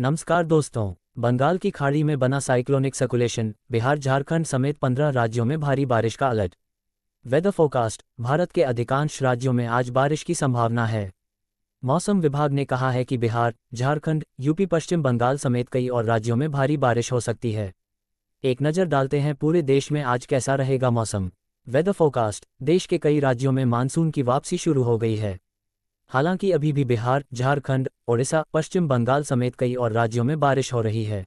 नमस्कार दोस्तों बंगाल की खाड़ी में बना साइक्लोनिक सर्कुलेशन बिहार झारखंड समेत 15 राज्यों में भारी बारिश का अलर्ट वेदर फोकास्ट भारत के अधिकांश राज्यों में आज बारिश की संभावना है मौसम विभाग ने कहा है कि बिहार झारखंड यूपी पश्चिम बंगाल समेत कई और राज्यों में भारी बारिश हो सकती है एक नज़र डालते हैं पूरे देश में आज कैसा रहेगा मौसम वेदर फोकास्ट देश के कई राज्यों में मानसून की वापसी शुरू हो गई है हालांकि अभी भी बिहार झारखंड ओडिशा पश्चिम बंगाल समेत कई और राज्यों में बारिश हो रही है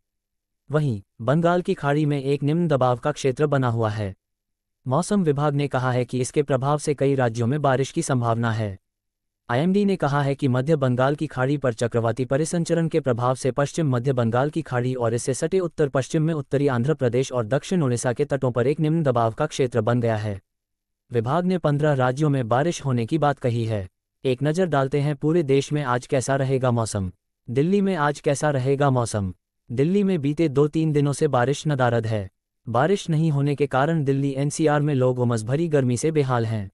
वहीं बंगाल की खाड़ी में एक निम्न दबाव का क्षेत्र बना हुआ है मौसम विभाग ने कहा है कि इसके प्रभाव से कई राज्यों में बारिश की संभावना है आईएमडी ने कहा है कि मध्य बंगाल की खाड़ी पर चक्रवाती परिसंचरण के प्रभाव से पश्चिम मध्य बंगाल की खाड़ी और इससे सटे उत्तर पश्चिम में उत्तरी आंध्र प्रदेश और दक्षिण ओडिशा के तटों पर एक निम्न दबाव का क्षेत्र बन गया है विभाग ने पंद्रह राज्यों में बारिश होने की बात कही है एक नज़र डालते हैं पूरे देश में आज कैसा रहेगा मौसम दिल्ली में आज कैसा रहेगा मौसम दिल्ली में बीते दो तीन दिनों से बारिश नदारद है बारिश नहीं होने के कारण दिल्ली एनसीआर में लोग उमस भरी गर्मी से बेहाल हैं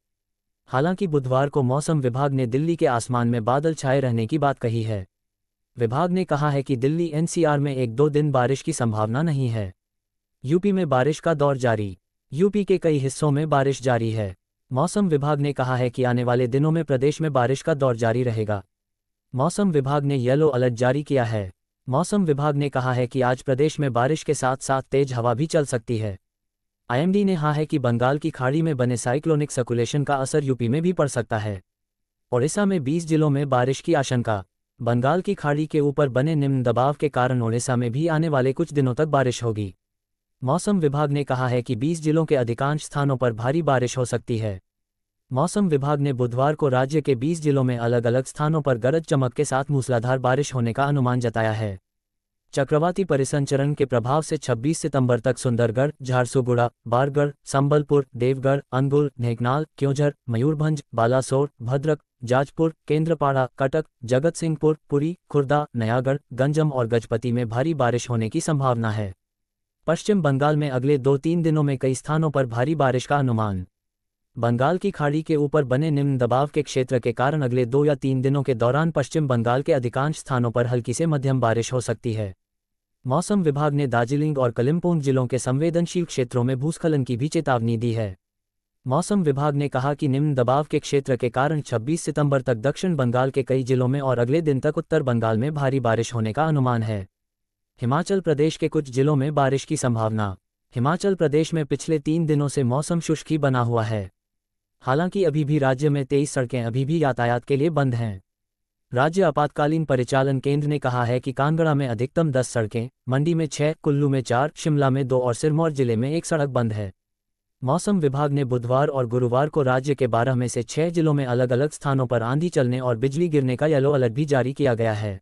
हालांकि बुधवार को मौसम विभाग ने दिल्ली के आसमान में बादल छाए रहने की बात कही है विभाग ने कहा है कि दिल्ली एनसीआर में एक दो दिन बारिश की संभावना नहीं है यूपी में बारिश का दौर जारी यूपी के कई हिस्सों में बारिश जारी है मौसम विभाग ने कहा है कि आने वाले दिनों में प्रदेश में बारिश का दौर जारी रहेगा मौसम विभाग ने येलो अलर्ट जारी किया है मौसम विभाग ने कहा है कि आज प्रदेश में बारिश के साथ साथ तेज हवा भी चल सकती है आईएमडी ने कहा है कि बंगाल की खाड़ी में बने साइक्लोनिक सर्कुलेशन का असर यूपी में भी पड़ सकता है ओडिशा में 20 जिलों में बारिश की आशंका बंगाल की खाड़ी के ऊपर बने निम्न दबाव के कारण ओडिशा में भी आने वाले कुछ दिनों तक बारिश होगी मौसम विभाग ने कहा है कि 20 जिलों के अधिकांश स्थानों पर भारी बारिश हो सकती है मौसम विभाग ने बुधवार को राज्य के 20 जिलों में अलग अलग स्थानों पर गरज चमक के साथ मूसलाधार बारिश होने का अनुमान जताया है चक्रवाती परिसंचरण के प्रभाव से 26 सितंबर तक सुंदरगढ़ झारसुगुड़ा बारगढ़ संबलपुर देवगढ़ अनगुल ढेकनाल क्योंझर मयूरभंज बालासोर भद्रक जाजपुर केंद्रपाड़ा कटक जगत सिंहपुर पुरी खुर्दा नयागढ़ गंजम और गजपति में भारी बारिश होने की संभावना है पश्चिम बंगाल में अगले दो तीन दिनों में कई स्थानों पर भारी बारिश का अनुमान बंगाल की खाड़ी के ऊपर बने निम्न दबाव के क्षेत्र के कारण अगले दो या तीन दिनों के दौरान पश्चिम बंगाल के अधिकांश स्थानों पर हल्की से मध्यम बारिश हो सकती है मौसम विभाग ने दार्जिलिंग और कलिम्पोंग जिलों के संवेदनशील क्षेत्रों में भूस्खलन की भी चेतावनी दी है मौसम विभाग ने कहा कि निम्न दबाव के क्षेत्र के कारण 26 सितंबर तक दक्षिण बंगाल के कई जिलों में और अगले दिन तक उत्तर बंगाल में भारी बारिश होने का अनुमान है हिमाचल प्रदेश के कुछ जिलों में बारिश की संभावना हिमाचल प्रदेश में पिछले तीन दिनों से मौसम शुष्क ही बना हुआ है हालांकि अभी भी राज्य में तेईस सड़कें अभी भी यातायात के लिए बंद हैं राज्य आपातकालीन परिचालन केंद्र ने कहा है कि कांगड़ा में अधिकतम दस सड़कें मंडी में छह कुल्लू में चार शिमला में दो और सिरमौर जिले में एक सड़क बंद है मौसम विभाग ने बुधवार और गुरुवार को राज्य के बारह में से छह जिलों में अलग अलग स्थानों पर आंधी चलने और बिजली गिरने का येलो अलर्ट भी जारी किया गया है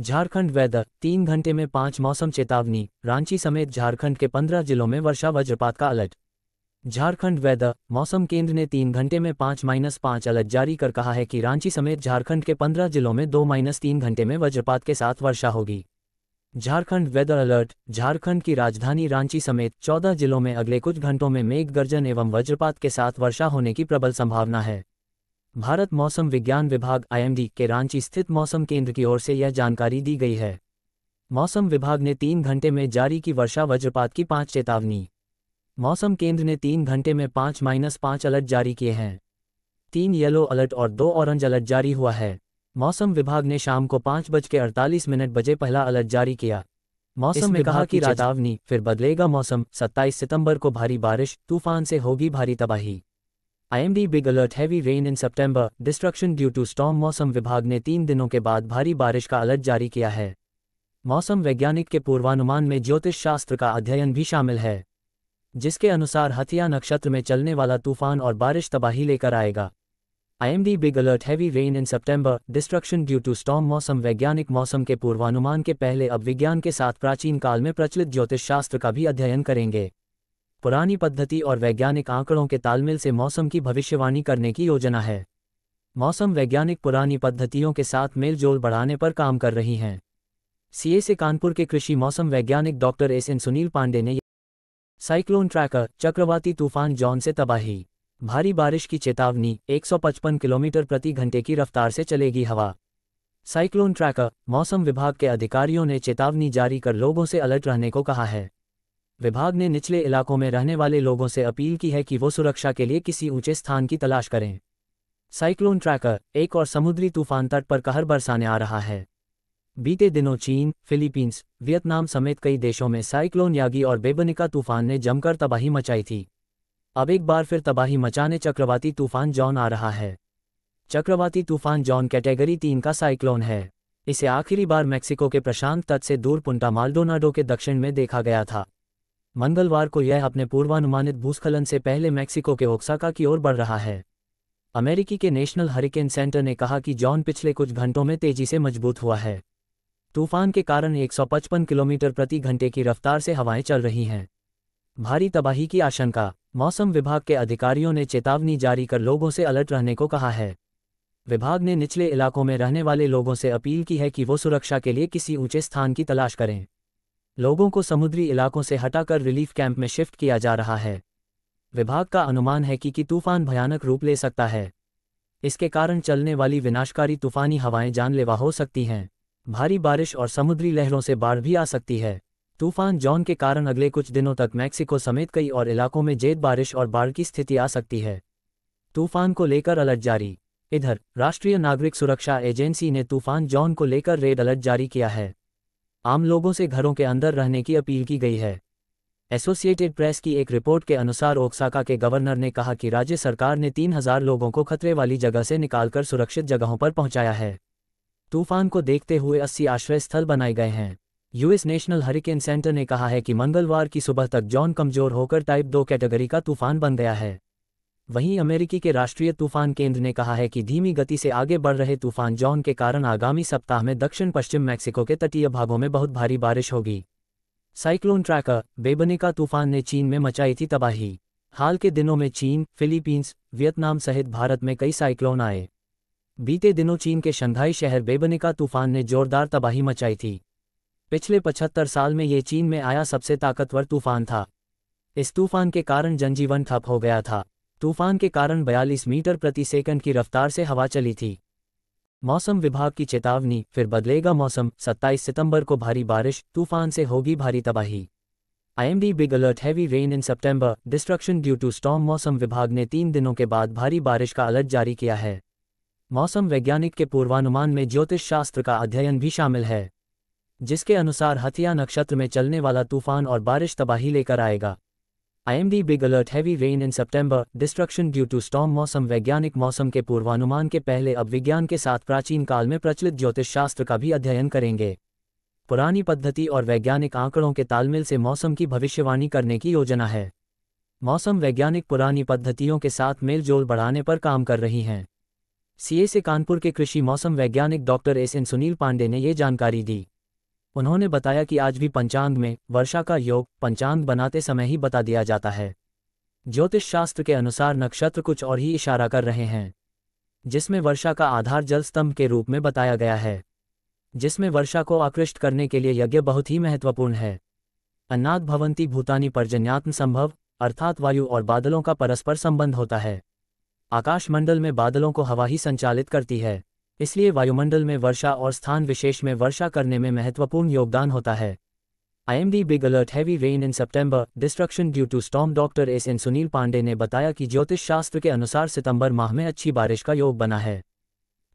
झारखंड वेदर तीन घंटे में पांच मौसम चेतावनी रांची समेत झारखंड के पंद्रह जिलों में वर्षा वज्रपात का अलर्ट झारखंड वेदर मौसम केंद्र ने तीन घंटे में पांच माइनस पांच अलर्ट जारी कर कहा है कि रांची समेत झारखंड के पंद्रह जिलों में दो माइनस तीन घंटे में वज्रपात के साथ वर्षा होगी झारखंड वेदर अलर्ट झारखंड की राजधानी रांची समेत चौदह जिलों में अगले कुछ घंटों में मेघ गर्जन एवं वज्रपात के साथ वर्षा होने की प्रबल संभावना है भारत मौसम विज्ञान विभाग आईएमडी के रांची स्थित मौसम केंद्र की ओर से यह जानकारी दी गई है मौसम विभाग ने तीन घंटे में जारी की वर्षा वज्रपात की पांच चेतावनी मौसम केंद्र ने तीन घंटे में पांच माइनस पांच अलर्ट जारी किए हैं तीन येलो अलर्ट और दो ऑरेंज अलर्ट जारी हुआ है मौसम विभाग ने शाम को पाँच बज के अड़तालीस मिनट बजे पहला अलर्ट जारी किया मौसम में कहा कि चेतावनी फिर बदलेगा मौसम 27 सितंबर को भारी बारिश तूफान से होगी भारी तबाही IMD big alert heavy rain in September destruction due to storm मौसम विभाग ने तीन दिनों के बाद भारी बारिश का अलर्ट जारी किया है मौसम वैज्ञानिक के पूर्वानुमान में ज्योतिष शास्त्र का अध्ययन भी शामिल है जिसके अनुसार हथिया नक्षत्र में चलने वाला तूफान और बारिश तबाही लेकर आएगा IMD big alert heavy rain in September destruction due to storm मौसम वैज्ञानिक मौसम के पूर्वानुमान के पहले अब विज्ञान के साथ प्राचीन काल में प्रचलित ज्योतिष शास्त्र का भी अध्ययन करेंगे पुरानी पद्धति और वैज्ञानिक आंकड़ों के तालमेल से मौसम की भविष्यवाणी करने की योजना है मौसम वैज्ञानिक पुरानी पद्धतियों के साथ मेलजोल बढ़ाने पर काम कर रही हैं सीए से कानपुर के कृषि मौसम वैज्ञानिक doctor S N Sunil Pandey ने साइक्लोन ट्रैकर चक्रवाती तूफान जॉन से तबाही भारी बारिश की चेतावनी 155 किलोमीटर प्रति घंटे की रफ्तार से चलेगी हवा साइक्लोन ट्रैकर मौसम विभाग के अधिकारियों ने चेतावनी जारी कर लोगों से अलर्ट रहने को कहा है विभाग ने निचले इलाकों में रहने वाले लोगों से अपील की है कि वो सुरक्षा के लिए किसी ऊंचे स्थान की तलाश करें साइक्लोन ट्रैकर एक और समुद्री तूफान तट पर कहर बरसाने आ रहा है बीते दिनों चीन फिलीपींस वियतनाम समेत कई देशों में साइक्लोन यागी और बेबनिका तूफान ने जमकर तबाही मचाई थी अब एक बार फिर तबाही मचाने चक्रवाती तूफान जॉन आ रहा है चक्रवाती तूफान जॉन कैटेगरी तीन का साइक्लोन है इसे आखिरी बार मेक्सिको के प्रशांत तट से दूर पुंटा माल्डोनाडो के दक्षिण में देखा गया था मंगलवार को यह अपने पूर्वानुमानित भूस्खलन से पहले मैक्सिको के ओक्साका की ओर बढ़ रहा है अमेरिकी के नेशनल हरिकेन सेंटर ने कहा कि जॉन पिछले कुछ घंटों में तेजी से मजबूत हुआ है तूफान के कारण 155 किलोमीटर प्रति घंटे की रफ्तार से हवाएं चल रही हैं भारी तबाही की आशंका मौसम विभाग के अधिकारियों ने चेतावनी जारी कर लोगों से अलर्ट रहने को कहा है विभाग ने निचले इलाकों में रहने वाले लोगों से अपील की है कि वो सुरक्षा के लिए किसी ऊंचे स्थान की तलाश करें लोगों को समुद्री इलाकों से हटाकर रिलीफ कैंप में शिफ्ट किया जा रहा है विभाग का अनुमान है कि, कि तूफान भयानक रूप ले सकता है इसके कारण चलने वाली विनाशकारी तूफानी हवाएं जानलेवा हो सकती हैं भारी बारिश और समुद्री लहरों से बाढ़ भी आ सकती है तूफान जॉन के कारण अगले कुछ दिनों तक मैक्सिको समेत कई और इलाकों में जेद बारिश और बाढ़ की स्थिति आ सकती है तूफान को लेकर अलर्ट जारी इधर राष्ट्रीय नागरिक सुरक्षा एजेंसी ने तूफान जॉन को लेकर रेड अलर्ट जारी किया है आम लोगों से घरों के अंदर रहने की अपील की गई है एसोसिएटेड प्रेस की एक रिपोर्ट के अनुसार ओक्साका के गवर्नर ने कहा कि राज्य सरकार ने 3000 लोगों को खतरे वाली जगह से निकालकर सुरक्षित जगहों पर पहुंचाया है तूफान को देखते हुए 80 आश्रय स्थल बनाए गए हैं यूएस नेशनल हरिकेन सेंटर ने कहा है कि मंगलवार की सुबह तक जॉन कमजोर होकर टाइप दो कैटेगरी का तूफान बन गया है वहीं अमेरिकी के राष्ट्रीय तूफान केंद्र ने कहा है कि धीमी गति से आगे बढ़ रहे तूफान जॉन के कारण आगामी सप्ताह में दक्षिण पश्चिम मैक्सिको के तटीय भागों में बहुत भारी बारिश होगी साइक्लोन ट्रैकर बेबनिका तूफान ने चीन में मचाई थी तबाही हाल के दिनों में चीन फिलीपींस वियतनाम सहित भारत में कई साइक्लोन आए बीते दिनों चीन के शंघाई शहर बेबनिका तूफान ने जोरदार तबाही मचाई थी पिछले 75 साल में ये चीन में आया सबसे ताकतवर तूफान था इस तूफान के कारण जनजीवन ठप हो गया था तूफान के कारण 42 मीटर प्रति सेकंड की रफ्तार से हवा चली थी मौसम विभाग की चेतावनी फिर बदलेगा मौसम 27 सितंबर को भारी बारिश तूफान से होगी भारी तबाही IMD big alert heavy rain in September destruction due to storm मौसम विभाग ने तीन दिनों के बाद भारी बारिश का अलर्ट जारी किया है मौसम वैज्ञानिक के पूर्वानुमान में ज्योतिष शास्त्र का अध्ययन भी शामिल है जिसके अनुसार हथिया नक्षत्र में चलने वाला तूफान और बारिश तबाही लेकर आएगा IMD big alert heavy rain in September destruction due to storm मौसम वैज्ञानिक मौसम के पूर्वानुमान के पहले अब विज्ञान के साथ प्राचीन काल में प्रचलित ज्योतिष शास्त्र का भी अध्ययन करेंगे पुरानी पद्धति और वैज्ञानिक आंकड़ों के तालमेल से मौसम की भविष्यवाणी करने की योजना है मौसम वैज्ञानिक पुरानी पद्धतियों के साथ मेलजोल बढ़ाने पर काम कर रही हैं सीए से कानपुर के कृषि मौसम वैज्ञानिक doctor S N Sunil Pandey ने ये जानकारी दी उन्होंने बताया कि आज भी पंचांग में वर्षा का योग पंचांग बनाते समय ही बता दिया जाता है ज्योतिष शास्त्र के अनुसार नक्षत्र कुछ और ही इशारा कर रहे हैं जिसमें वर्षा का आधार जलस्तंभ के रूप में बताया गया है जिसमें वर्षा को आकृष्ट करने के लिए यज्ञ बहुत ही महत्वपूर्ण है अन्नाद भवंती भूतानी पर्जन्यात्म संभव अर्थात वायु और बादलों का परस्पर संबंध होता है आकाशमंडल में बादलों को हवा ही संचालित करती है इसलिए वायुमंडल में वर्षा और स्थान विशेष में वर्षा करने में महत्वपूर्ण योगदान होता है I M D big alert heavy rain in September destruction due to storm doctor S N Sunil Pandey ने बताया कि ज्योतिष शास्त्र के अनुसार सितंबर माह में अच्छी बारिश का योग बना है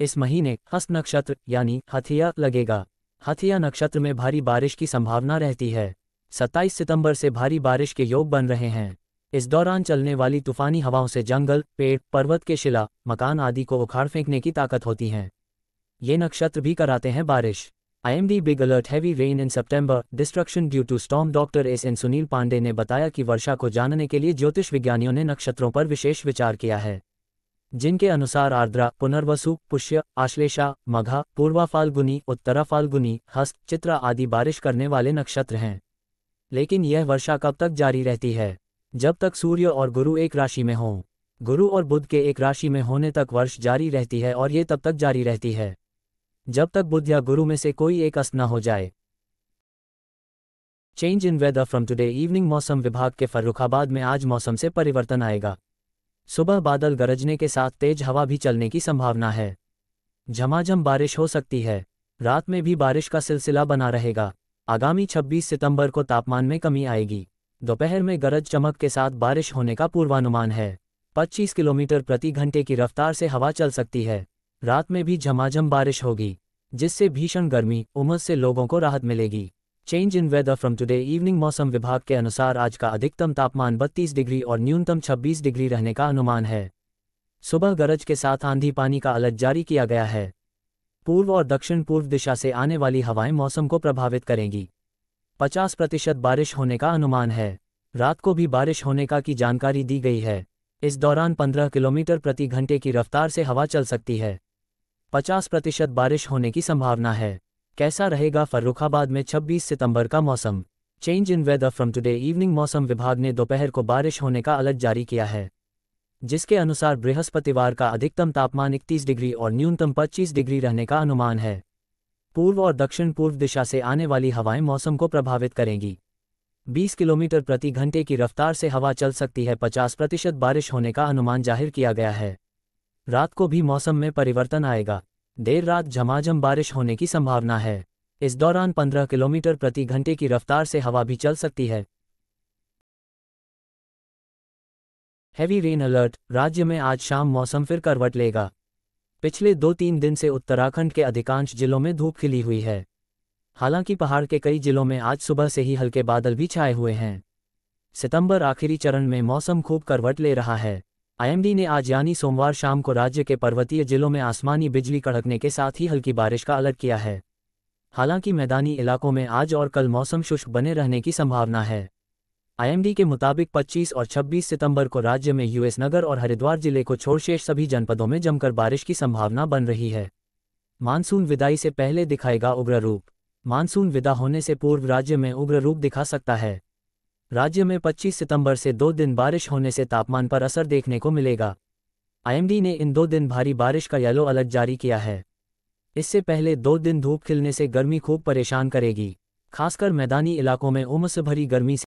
इस महीने हस्त नक्षत्र यानी हथिया लगेगा हथिया नक्षत्र में भारी बारिश की संभावना रहती है 27 सितंबर से भारी बारिश के योग बन रहे हैं इस दौरान चलने वाली तूफानी हवाओं से जंगल पेड़ पर्वत के शिला मकान आदि को उखाड़ फेंकने की ताकत होती हैं ये नक्षत्र भी कराते हैं बारिश IMD big alert heavy rain in September destruction due to storm doctor S N Sunil Pandey ने बताया कि वर्षा को जानने के लिए ज्योतिष विज्ञानियों ने नक्षत्रों पर विशेष विचार किया है जिनके अनुसार आर्द्रा पुनर्वसु पुष्य आश्लेषा मघा पूर्वा फाल्गुनी उत्तरा फाल्गुनी हस्त चित्रा आदि बारिश करने वाले नक्षत्र हैं लेकिन यह वर्षा कब तक जारी रहती है जब तक सूर्य और गुरु एक राशि में हों गुरु और बुध के एक राशि में होने तक वर्ष जारी रहती है और ये तब तक जारी रहती है जब तक बुध या गुरु में से कोई एक अस्त न हो जाए change in weather from today evening मौसम विभाग के फर्रुखाबाद में आज मौसम से परिवर्तन आएगा सुबह बादल गरजने के साथ तेज हवा भी चलने की संभावना है झमाझम बारिश हो सकती है रात में भी बारिश का सिलसिला बना रहेगा आगामी 26 सितंबर को तापमान में कमी आएगी दोपहर में गरज चमक के साथ बारिश होने का पूर्वानुमान है 25 किलोमीटर प्रति घंटे की रफ्तार से हवा चल सकती है रात में भी झमाझम बारिश होगी जिससे भीषण गर्मी उमस से लोगों को राहत मिलेगी change in weather from today evening मौसम विभाग के अनुसार आज का अधिकतम तापमान 32 डिग्री और न्यूनतम 26 डिग्री रहने का अनुमान है सुबह गरज के साथ आंधी पानी का अलर्ट जारी किया गया है पूर्व और दक्षिण पूर्व दिशा से आने वाली हवाएं मौसम को प्रभावित करेंगी 50 प्रतिशत बारिश होने का अनुमान है रात को भी बारिश होने का की जानकारी दी गई है इस दौरान 15 किलोमीटर प्रति घंटे की रफ्तार से हवा चल सकती है 50 प्रतिशत बारिश होने की संभावना है कैसा रहेगा फर्रुखाबाद में 26 सितंबर का मौसम change in weather from today evening मौसम विभाग ने दोपहर को बारिश होने का अलर्ट जारी किया है जिसके अनुसार बृहस्पतिवार का अधिकतम तापमान इकतीस डिग्री और न्यूनतम पच्चीस डिग्री रहने का अनुमान है पूर्व और दक्षिण पूर्व दिशा से आने वाली हवाएं मौसम को प्रभावित करेंगी 20 किलोमीटर प्रति घंटे की रफ्तार से हवा चल सकती है 50 प्रतिशत बारिश होने का अनुमान जाहिर किया गया है रात को भी मौसम में परिवर्तन आएगा देर रात झमाझम बारिश होने की संभावना है इस दौरान 15 किलोमीटर प्रति घंटे की रफ्तार से हवा भी चल सकती है हैवी रेन अलर्ट राज्य में आज शाम मौसम फिर करवट लेगा पिछले दो तीन दिन से उत्तराखंड के अधिकांश जिलों में धूप खिली हुई है हालांकि पहाड़ के कई जिलों में आज सुबह से ही हल्के बादल भी छाए हुए हैं सितंबर आखिरी चरण में मौसम खूब करवट ले रहा है आईएमडी ने आज यानी सोमवार शाम को राज्य के पर्वतीय जिलों में आसमानी बिजली कड़कने के साथ ही हल्की बारिश का अलर्ट किया है हालांकि मैदानी इलाकों में आज और कल मौसम शुष्क बने रहने की संभावना है आईएमडी के मुताबिक 25 और 26 सितंबर को राज्य में यूएस नगर और हरिद्वार जिले को छोड़ शेष सभी जनपदों में जमकर बारिश की संभावना बन रही है मानसून विदाई से पहले दिखाएगा उग्र रूप मानसून विदा होने से पूर्व राज्य में उग्र रूप दिखा सकता है राज्य में 25 सितंबर से दो दिन बारिश होने से तापमान पर असर देखने को मिलेगा आईएमडी ने इन दो दिन भारी बारिश का येलो अलर्ट जारी किया है इससे पहले दो दिन धूप खिलने से गर्मी खूब परेशान करेगी खासकर मैदानी इलाकों में उमस भरी गर्मी